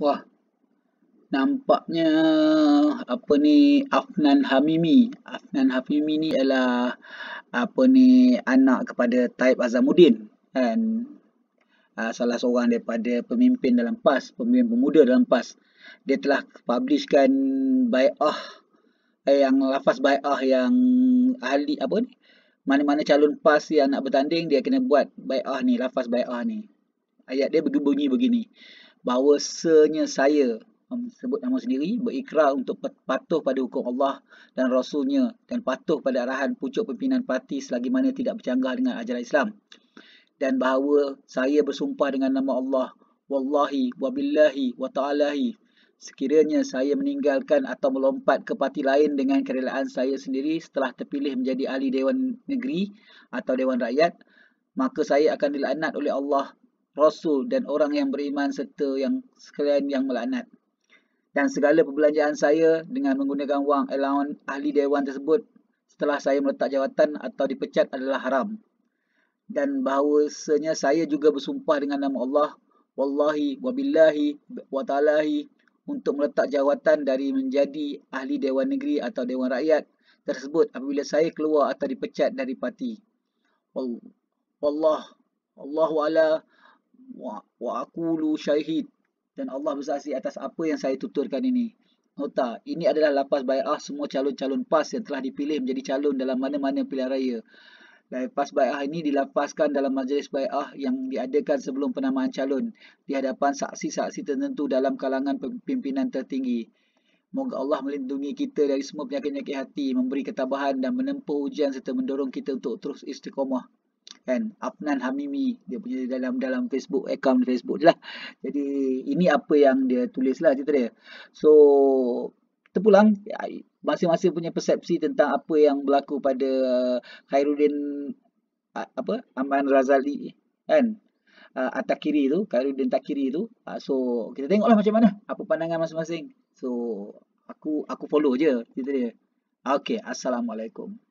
Wah. Nampaknya apa ni Afnan Hamimi. Afnan Hamimi ni adalah apa ni anak kepada Taib Azamuddin dan Uh, salah seorang daripada pemimpin dalam PAS, pemimpin pemuda dalam PAS. Dia telah publishkan bai'ah eh, yang lafaz bai'ah yang ahli apa ni mana-mana calon PAS yang nak bertanding dia kena buat bai'ah ni, lafaz bai'ah ni. Ayat dia berbunyi begini. Bahawa bahawasanya saya um, sebut nama sendiri berikrar untuk patuh pada hukum Allah dan Rasulnya dan patuh pada arahan pucuk pimpinan parti selagi mana tidak bercanggah dengan ajaran Islam dan bahawa saya bersumpah dengan nama Allah wallahi wabillahi wa ta'alahi sekiranya saya meninggalkan atau melompat ke parti lain dengan kerelaan saya sendiri setelah terpilih menjadi ahli dewan negeri atau dewan rakyat maka saya akan dilaknat oleh Allah Rasul dan orang yang beriman serta yang sekalian yang melaknat. Dan segala perbelanjaan saya dengan menggunakan wang elawan ahli dewan tersebut setelah saya meletak jawatan atau dipecat adalah haram. Dan bahawasanya saya juga bersumpah dengan nama Allah Wallahi wabillahi wa untuk meletak jawatan dari menjadi ahli dewan negeri atau dewan rakyat tersebut apabila saya keluar atau dipecat dari parti. Wallah, Wallahu'ala, Wallahu wa aqulu syahid dan Allah bersaksi atas apa yang saya tuturkan ini. Nota, oh ini adalah lapas bai'ah semua calon-calon PAS yang telah dipilih menjadi calon dalam mana-mana pilihan raya. Lapas bai'ah ini dilapaskan dalam majlis bai'ah yang diadakan sebelum penamaan calon di hadapan saksi-saksi tertentu dalam kalangan pimpinan tertinggi. Moga Allah melindungi kita dari semua penyakit-penyakit hati, memberi ketabahan dan menempuh ujian serta mendorong kita untuk terus istiqomah kan Afnan Hamimi dia punya dalam dalam Facebook account Facebook je lah jadi ini apa yang dia tulis lah cerita dia so terpulang masing-masing punya persepsi tentang apa yang berlaku pada uh, Khairuddin uh, apa Aman Razali kan uh, Atakiri tu Khairuddin Takiri tu uh, so kita tengoklah macam mana apa pandangan masing-masing so aku aku follow je cerita dia Okay, Assalamualaikum.